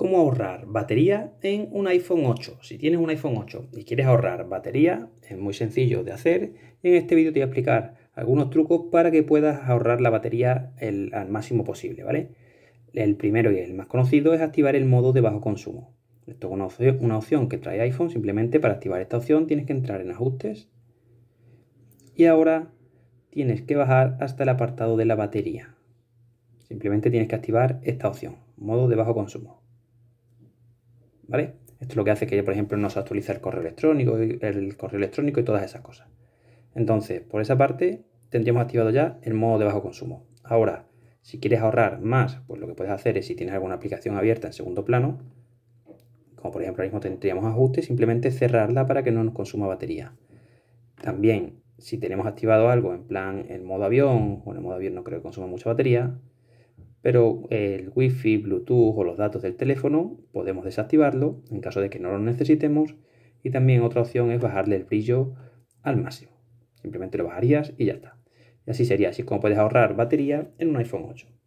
cómo ahorrar batería en un iPhone 8. Si tienes un iPhone 8 y quieres ahorrar batería, es muy sencillo de hacer. En este vídeo te voy a explicar algunos trucos para que puedas ahorrar la batería al máximo posible, ¿vale? El primero y el más conocido es activar el modo de bajo consumo. Esto es una opción que trae iPhone. Simplemente para activar esta opción tienes que entrar en ajustes. Y ahora tienes que bajar hasta el apartado de la batería. Simplemente tienes que activar esta opción, modo de bajo consumo. Esto es lo que hace que, por ejemplo, no se actualice el correo electrónico, el correo electrónico y todas esas cosas. Entonces, por esa parte, tendríamos activado ya el modo de bajo consumo. Ahora, si quieres ahorrar más, pues lo que puedes hacer es si tienes alguna aplicación abierta en segundo plano, como por ejemplo ahora mismo tendríamos ajustes, simplemente cerrarla para que no nos consuma batería. También, si tenemos activado algo en plan el modo avión, o en el modo avión no creo que consuma mucha batería, pero el Wi-Fi, Bluetooth o los datos del teléfono podemos desactivarlo en caso de que no lo necesitemos y también otra opción es bajarle el brillo al máximo. Simplemente lo bajarías y ya está. Y así sería, así como puedes ahorrar batería en un iPhone 8.